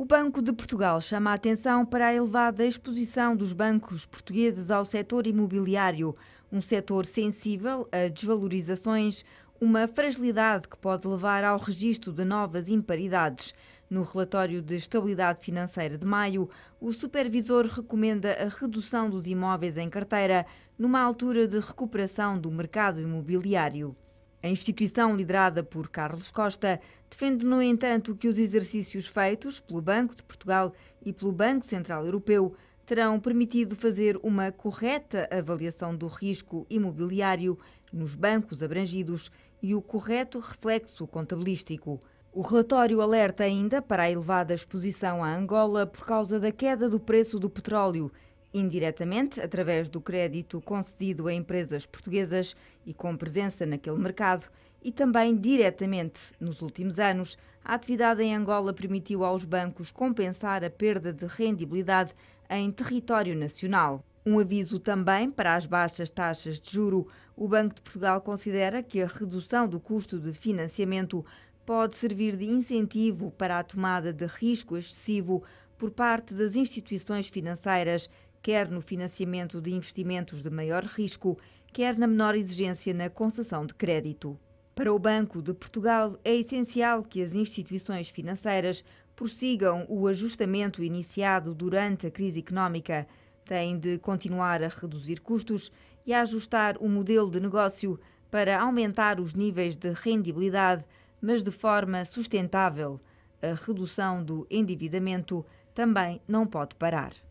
O Banco de Portugal chama a atenção para a elevada exposição dos bancos portugueses ao setor imobiliário, um setor sensível a desvalorizações, uma fragilidade que pode levar ao registro de novas imparidades. No relatório de estabilidade financeira de maio, o supervisor recomenda a redução dos imóveis em carteira numa altura de recuperação do mercado imobiliário. A instituição, liderada por Carlos Costa, defende, no entanto, que os exercícios feitos pelo Banco de Portugal e pelo Banco Central Europeu terão permitido fazer uma correta avaliação do risco imobiliário nos bancos abrangidos e o correto reflexo contabilístico. O relatório alerta ainda para a elevada exposição à Angola por causa da queda do preço do petróleo indiretamente através do crédito concedido a empresas portuguesas e com presença naquele mercado, e também diretamente nos últimos anos. A atividade em Angola permitiu aos bancos compensar a perda de rendibilidade em território nacional. Um aviso também para as baixas taxas de juro. O Banco de Portugal considera que a redução do custo de financiamento pode servir de incentivo para a tomada de risco excessivo por parte das instituições financeiras quer no financiamento de investimentos de maior risco, quer na menor exigência na concessão de crédito. Para o Banco de Portugal, é essencial que as instituições financeiras prossigam o ajustamento iniciado durante a crise económica. Têm de continuar a reduzir custos e a ajustar o modelo de negócio para aumentar os níveis de rendibilidade, mas de forma sustentável. A redução do endividamento também não pode parar.